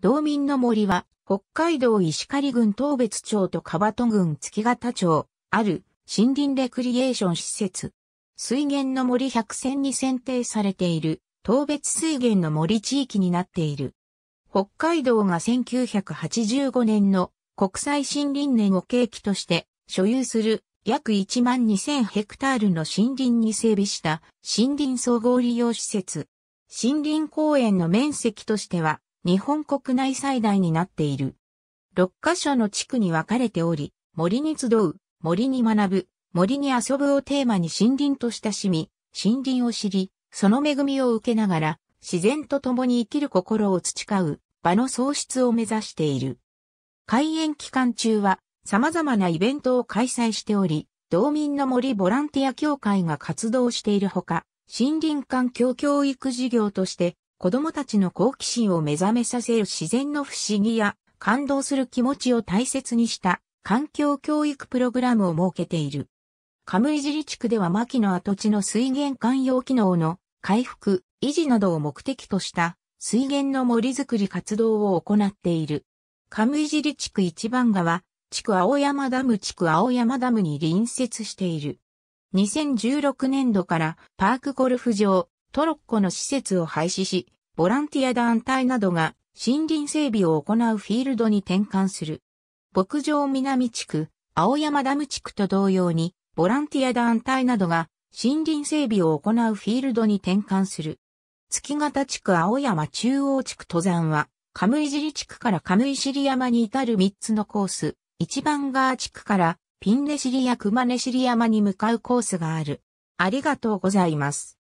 道民の森は、北海道石狩郡東別町と川戸郡月形町、ある森林レクリエーション施設。水源の森100選に選定されている、東別水源の森地域になっている。北海道が1985年の国際森林年を契機として所有する約1万2000ヘクタールの森林に整備した森林総合利用施設。森林公園の面積としては日本国内最大になっている。6カ所の地区に分かれており、森に集う、森に学ぶ、森に遊ぶをテーマに森林と親しみ、森林を知り、その恵みを受けながら、自然と共に生きる心を培う、場の創出を目指している。開園期間中は、様々なイベントを開催しており、道民の森ボランティア協会が活動しているほか、森林環境教育事業として、子供たちの好奇心を目覚めさせる自然の不思議や感動する気持ちを大切にした環境教育プログラムを設けている。カムイジリ地区では牧野跡地の水源観葉機能の回復、維持などを目的とした水源の森づくり活動を行っている。カムイジリ地区一番川、地区青山ダム地区青山ダムに隣接している。2016年度からパークゴルフ場、トロッコの施設を廃止し、ボランティア団体などが森林整備を行うフィールドに転換する。牧場南地区、青山ダム地区と同様に、ボランティア団体などが森林整備を行うフィールドに転換する。月形地区青山中央地区登山は、カムイジリ地区からカムイシリ山に至る3つのコース、一番側地区からピンネシリや熊ネシリ山に向かうコースがある。ありがとうございます。